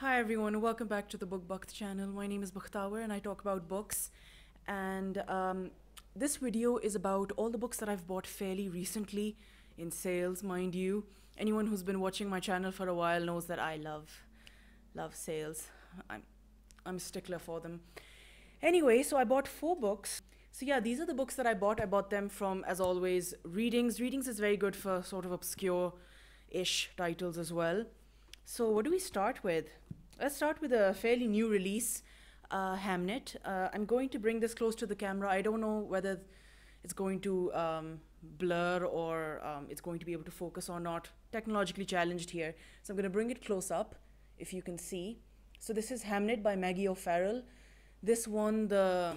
Hi everyone, welcome back to the Book Bakht channel. My name is Bakhtawer and I talk about books. And um, this video is about all the books that I've bought fairly recently in sales, mind you. Anyone who's been watching my channel for a while knows that I love, love sales. I'm, I'm a stickler for them. Anyway, so I bought four books. So yeah, these are the books that I bought. I bought them from, as always, Readings. Readings is very good for sort of obscure-ish titles as well. So what do we start with? Let's start with a fairly new release, uh, Hamnet. Uh, I'm going to bring this close to the camera. I don't know whether it's going to um, blur or um, it's going to be able to focus or not. Technologically challenged here. So I'm going to bring it close up if you can see. So this is Hamnet by Maggie O'Farrell. This won the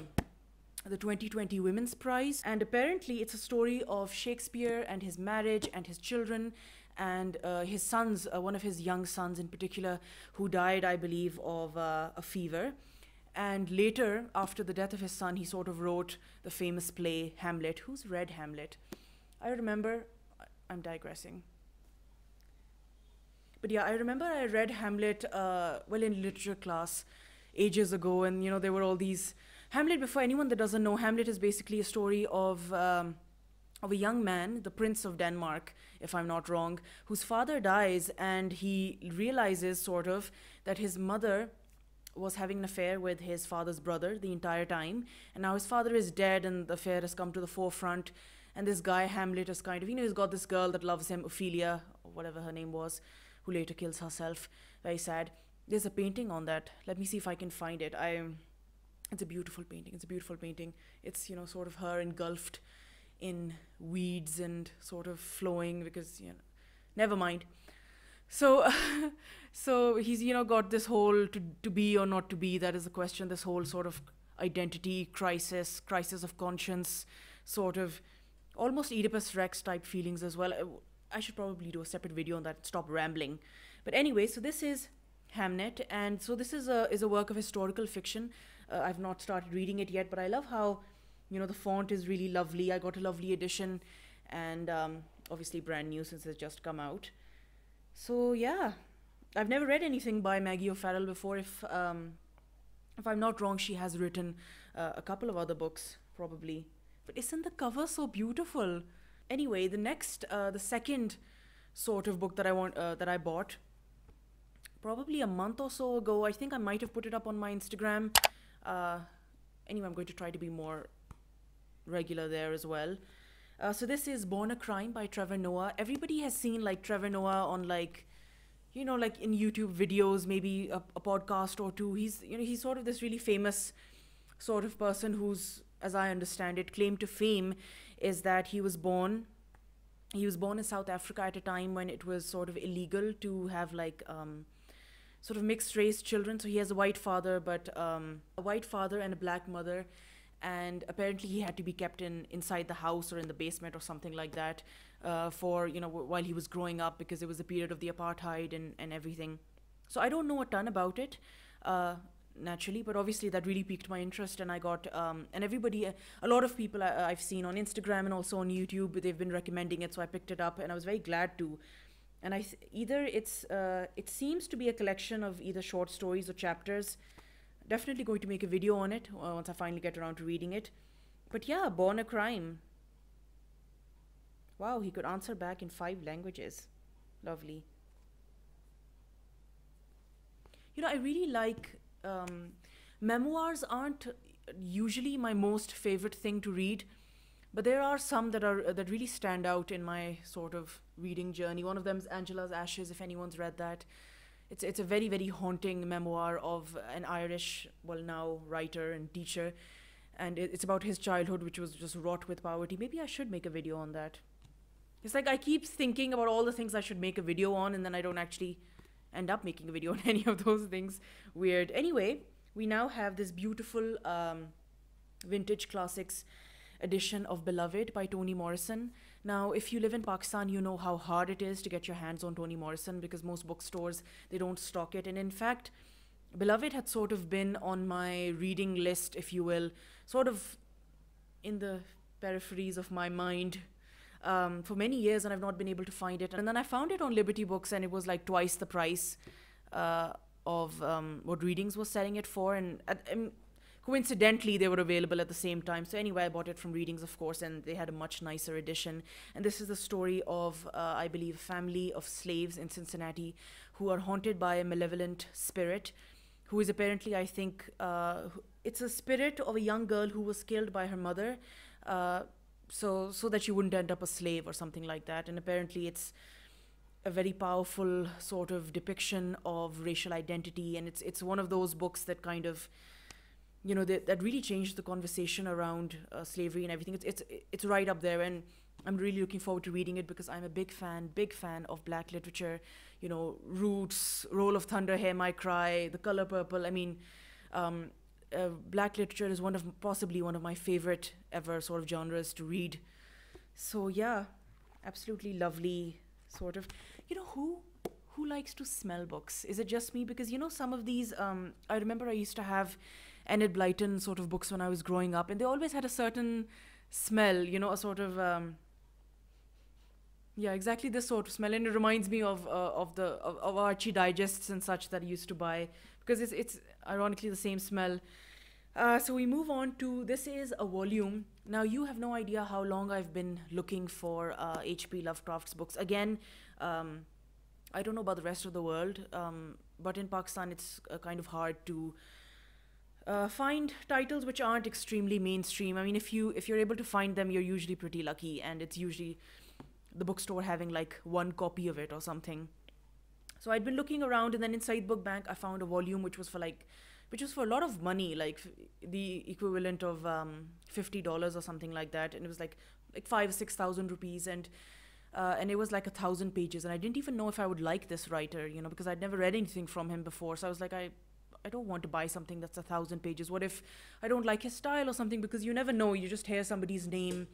the 2020 Women's Prize and apparently it's a story of Shakespeare and his marriage and his children and uh, his sons, uh, one of his young sons in particular, who died, I believe, of uh, a fever. And later, after the death of his son, he sort of wrote the famous play Hamlet. Who's read Hamlet? I remember, I'm digressing. But yeah, I remember I read Hamlet, uh, well, in literature class ages ago, and you know, there were all these. Hamlet, before anyone that doesn't know, Hamlet is basically a story of. Um, of a young man, the Prince of Denmark, if I'm not wrong, whose father dies, and he realizes sort of that his mother was having an affair with his father's brother the entire time, and now his father is dead, and the affair has come to the forefront. And this guy, Hamlet, is kind of, you know, he's got this girl that loves him, Ophelia, or whatever her name was, who later kills herself. Very sad. There's a painting on that. Let me see if I can find it. I, it's a beautiful painting. It's a beautiful painting. It's, you know, sort of her engulfed in weeds and sort of flowing because you know never mind so so he's you know got this whole to, to be or not to be that is the question this whole sort of identity crisis crisis of conscience sort of almost oedipus rex type feelings as well i should probably do a separate video on that stop rambling but anyway so this is hamnet and so this is a is a work of historical fiction uh, i've not started reading it yet but i love how you know the font is really lovely i got a lovely edition and um, obviously brand new since it's just come out so yeah i've never read anything by maggie o'farrell before if um, if i'm not wrong she has written uh, a couple of other books probably but isn't the cover so beautiful anyway the next uh, the second sort of book that i want uh, that i bought probably a month or so ago i think i might have put it up on my instagram uh, anyway i'm going to try to be more regular there as well. Uh, so this is Born a Crime by Trevor Noah. Everybody has seen like Trevor Noah on like, you know, like in YouTube videos, maybe a, a podcast or two. He's you know he's sort of this really famous sort of person who's, as I understand it, claim to fame is that he was born he was born in South Africa at a time when it was sort of illegal to have like um, sort of mixed race children. So he has a white father, but um, a white father and a black mother and apparently he had to be kept in inside the house or in the basement or something like that uh, for you know while he was growing up because it was a period of the apartheid and, and everything so i don't know a ton about it uh, naturally but obviously that really piqued my interest and i got um, and everybody a lot of people I, have seen on instagram and also on youtube they've been recommending it so i picked it up and i was very glad to and i either it's uh, it seems to be a collection of either short stories or chapters Definitely going to make a video on it uh, once I finally get around to reading it. But yeah, born a crime. Wow, he could answer back in five languages. Lovely. You know, I really like um, memoirs aren't usually my most favorite thing to read, but there are some that are that really stand out in my sort of reading journey. One of them is Angela's Ashes. If anyone's read that, it's it's a very very haunting memoir of an Irish well now writer and teacher, and it, it's about his childhood which was just wrought with poverty. Maybe I should make a video on that. It's like I keep thinking about all the things I should make a video on, and then I don't actually end up making a video on any of those things. Weird. Anyway, we now have this beautiful um, vintage classics edition of Beloved by Toni Morrison. Now, if you live in Pakistan, you know how hard it is to get your hands on Toni Morrison because most bookstores they don't stock it. And in fact, Beloved had sort of been on my reading list, if you will, sort of in the peripheries of my mind um, for many years, and I've not been able to find it. And then I found it on Liberty Books, and it was like twice the price. Uh, of um, what readings was selling it for, and uh, coincidentally they were available at the same time so anyway i bought it from readings of course and they had a much nicer edition and this is the story of uh, i believe a family of slaves in cincinnati who are haunted by a malevolent spirit who is apparently i think uh, it's a spirit of a young girl who was killed by her mother uh, so so that she wouldn't end up a slave or something like that and apparently it's a very powerful sort of depiction of racial identity and it's it's one of those books that kind of you know, that, that really changed the conversation around uh, slavery and everything. It's, it's, it's right up there. And I'm really looking forward to reading it because I'm a big fan, big fan of black literature. You know, Roots, Roll of Thunder, Hair My Cry, The Color Purple. I mean, um, uh, black literature is one of possibly one of my favorite ever sort of genres to read. So yeah, absolutely lovely sort of. You know who who likes to smell books? Is it just me? Because you know some of these. Um, I remember I used to have Enid Blyton sort of books when I was growing up, and they always had a certain smell, you know, a sort of um, yeah, exactly this sort of smell, and it reminds me of uh, of the of, of, Archie digests and such that I used to buy because it's it's ironically the same smell. Uh, so we move on to this is a volume. Now you have no idea how long I've been looking for H.P. Uh, Lovecraft's books. Again, um, I don't know about the rest of the world, um, but in Pakistan it's uh, kind of hard to uh, find titles which aren't extremely mainstream. I mean, if you if you're able to find them, you're usually pretty lucky, and it's usually the bookstore having like one copy of it or something. So I'd been looking around, and then inside Book Bank, I found a volume which was for like, which was for a lot of money, like the equivalent of um, fifty dollars or something like that, and it was like like five six thousand rupees, and uh, and it was like a thousand pages, and I didn't even know if I would like this writer, you know, because I'd never read anything from him before. So I was like, I I don't want to buy something that's a thousand pages. What if I don't like his style or something? Because you never know. You just hear somebody's name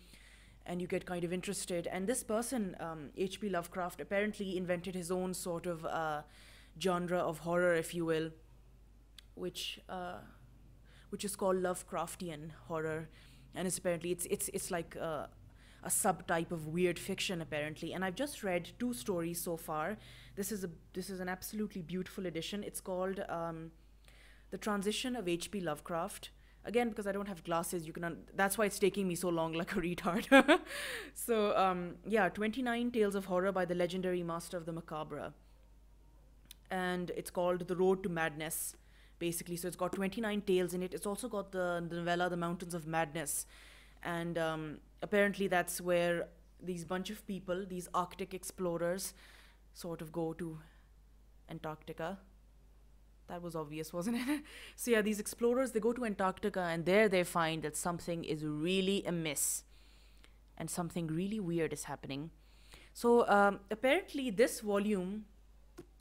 and you get kind of interested. And this person, um, H.P. Lovecraft, apparently invented his own sort of uh, genre of horror, if you will, which uh, which is called Lovecraftian horror, and it's apparently it's it's it's like a, uh, a subtype of weird fiction apparently. And I've just read two stories so far. This is a this is an absolutely beautiful edition. It's called. Um, the transition of H.P. Lovecraft again because I don't have glasses you can un- that's why it's taking me so long like a retard so um, yeah 29 tales of horror by the legendary master of the macabre and it's called the road to madness basically so it's got 29 tales in it it's also got the, the novella the mountains of madness and um, apparently that's where these bunch of people these arctic explorers sort of go to antarctica that was obvious, wasn't it? so yeah, these explorers they go to Antarctica and there they find that something is really amiss, and something really weird is happening. So um, apparently, this volume,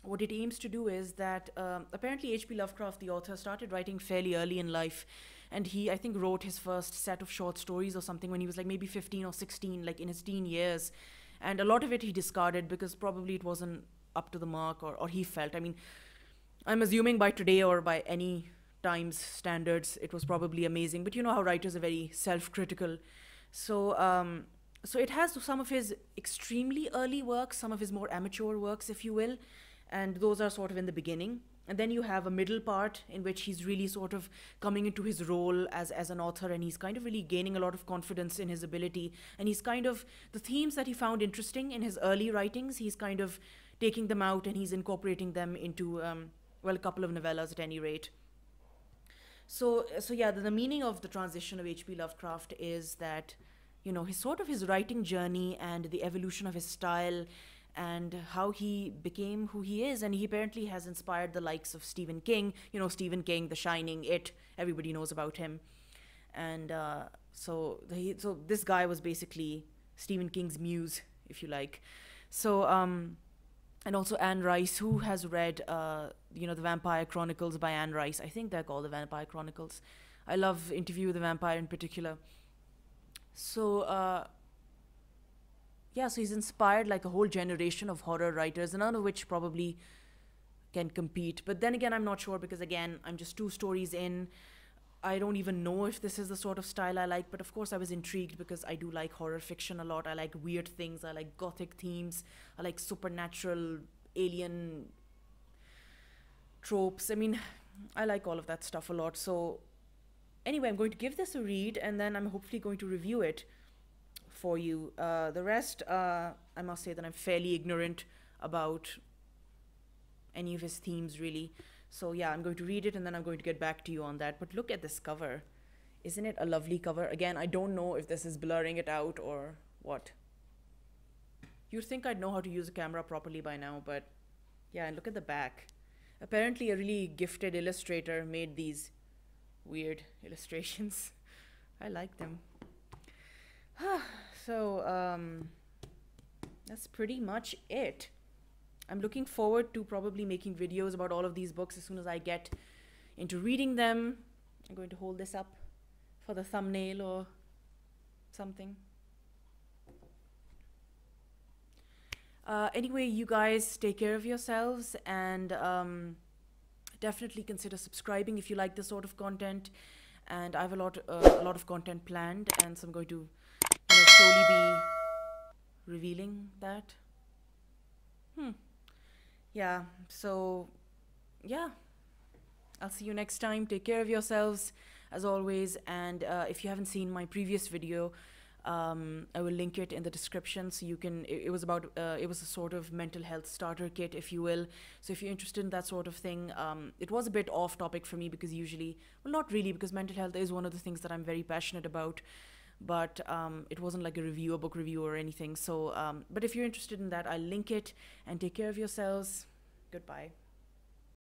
what it aims to do is that um, apparently H.P. Lovecraft, the author, started writing fairly early in life, and he I think wrote his first set of short stories or something when he was like maybe 15 or 16, like in his teen years, and a lot of it he discarded because probably it wasn't up to the mark or, or he felt. I mean I'm assuming by today or by any times standards, it was probably amazing. But you know how writers are very self-critical, so um, so it has some of his extremely early works, some of his more amateur works, if you will, and those are sort of in the beginning. And then you have a middle part in which he's really sort of coming into his role as, as an author and he's kind of really gaining a lot of confidence in his ability. And he's kind of, the themes that he found interesting in his early writings, he's kind of taking them out and he's incorporating them into um, well, a couple of novellas at any rate. So, so yeah, the, the meaning of the transition of H.P. Lovecraft is that, you know, his sort of his writing journey and the evolution of his style and how he became who he is. And he apparently has inspired the likes of Stephen King, you know, Stephen King, The Shining, It, everybody knows about him. And uh, so, the, so this guy was basically Stephen King's muse, if you like. So, um, and also Anne Rice, who has read, uh, you know, the Vampire Chronicles by Anne Rice. I think they're called the Vampire Chronicles. I love Interview with the Vampire in particular. So, uh, yeah, so he's inspired like a whole generation of horror writers, none of which probably can compete. But then again, I'm not sure because again, I'm just two stories in. I don't even know if this is the sort of style I like, but of course I was intrigued because I do like horror fiction a lot. I like weird things, I like gothic themes, I like supernatural alien tropes. I mean, I like all of that stuff a lot. So anyway, I'm going to give this a read and then I'm hopefully going to review it for you. Uh, the rest, uh, I must say that I'm fairly ignorant about any of his themes really. So yeah, I'm going to read it and then I'm going to get back to you on that. But look at this cover. Isn't it a lovely cover? Again, I don't know if this is blurring it out or what. You'd think I'd know how to use a camera properly by now, but yeah, and look at the back. Apparently a really gifted illustrator made these weird illustrations. I like them. so um, that's pretty much it. I'm looking forward to probably making videos about all of these books as soon as I get into reading them. I'm going to hold this up for the thumbnail or something. Uh, anyway, you guys take care of yourselves and um, definitely consider subscribing if you like this sort of content. And I have a lot, uh, a lot of content planned, and so I'm going to you know, slowly be revealing that. Hmm yeah, so yeah, I'll see you next time. Take care of yourselves as always. And uh, if you haven't seen my previous video, um, I will link it in the description so you can. It, it was about. Uh, it was a sort of mental health starter kit, if you will. So if you're interested in that sort of thing, um, it was a bit off topic for me because usually, well, not really, because mental health is one of the things that I'm very passionate about but um, it wasn't like a review, a book review or anything. So, um, but if you're interested in that, I'll link it and take care of yourselves. Goodbye.